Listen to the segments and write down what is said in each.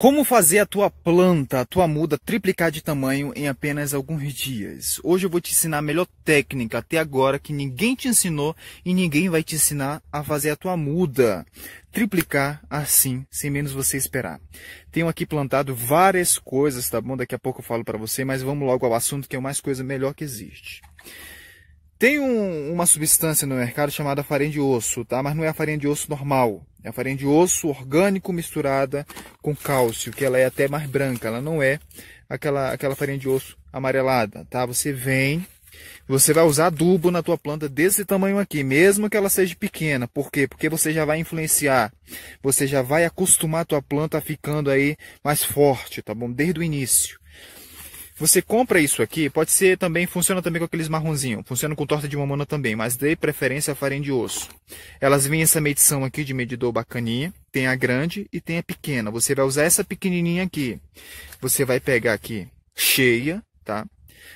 Como fazer a tua planta, a tua muda triplicar de tamanho em apenas alguns dias? Hoje eu vou te ensinar a melhor técnica até agora que ninguém te ensinou e ninguém vai te ensinar a fazer a tua muda triplicar assim, sem menos você esperar. Tenho aqui plantado várias coisas, tá bom? Daqui a pouco eu falo para você, mas vamos logo ao assunto que é o mais coisa melhor que existe. Tem um, uma substância no mercado chamada farinha de osso, tá? Mas não é a farinha de osso normal a farinha de osso orgânico misturada com cálcio, que ela é até mais branca, ela não é aquela, aquela farinha de osso amarelada, tá? Você vem, você vai usar adubo na tua planta desse tamanho aqui, mesmo que ela seja pequena. Por quê? Porque você já vai influenciar, você já vai acostumar a tua planta ficando aí mais forte, tá bom? Desde o início. Você compra isso aqui, pode ser também, funciona também com aqueles marronzinhos, funciona com torta de mamona também, mas dê preferência a farinha de osso. Elas vêm essa medição aqui de medidor bacaninha, tem a grande e tem a pequena. Você vai usar essa pequenininha aqui. Você vai pegar aqui cheia, tá?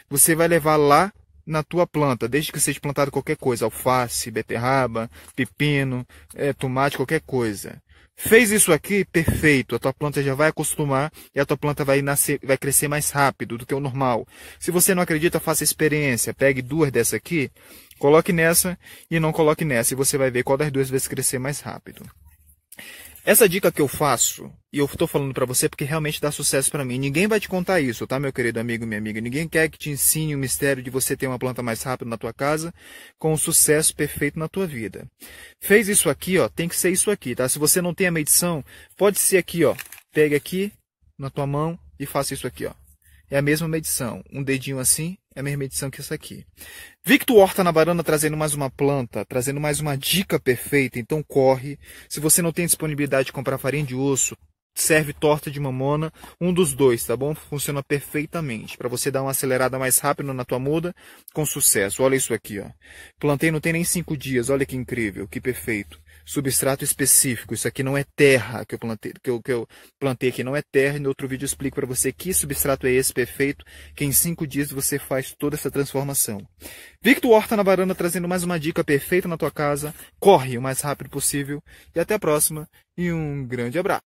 Você vai levar lá na tua planta, desde que seja plantado qualquer coisa, alface, beterraba, pepino, é, tomate, qualquer coisa. Fez isso aqui, perfeito. A tua planta já vai acostumar e a tua planta vai nascer, vai crescer mais rápido do que o normal. Se você não acredita, faça experiência. Pegue duas dessa aqui, coloque nessa e não coloque nessa e você vai ver qual das duas vai crescer mais rápido. Essa dica que eu faço, e eu estou falando para você porque realmente dá sucesso para mim. Ninguém vai te contar isso, tá, meu querido amigo, minha amiga? Ninguém quer que te ensine o mistério de você ter uma planta mais rápida na tua casa com um sucesso perfeito na tua vida. Fez isso aqui, ó, tem que ser isso aqui, tá? Se você não tem a medição, pode ser aqui, ó. Pega aqui na tua mão e faça isso aqui, ó. É a mesma medição, um dedinho assim é a mesma edição que essa aqui. Victor Horta na varanda trazendo mais uma planta, trazendo mais uma dica perfeita, então corre. Se você não tem disponibilidade de comprar farinha de osso, serve torta de mamona, um dos dois, tá bom? Funciona perfeitamente para você dar uma acelerada mais rápida na tua muda com sucesso. Olha isso aqui, ó. Plantei não tem nem cinco dias, olha que incrível, que perfeito substrato específico. Isso aqui não é terra que eu plantei, que eu, que eu plantei aqui, não é terra. E no outro vídeo eu explico para você que substrato é esse perfeito, que em cinco dias você faz toda essa transformação. Victor Horta na varanda trazendo mais uma dica perfeita na tua casa. Corre o mais rápido possível e até a próxima e um grande abraço.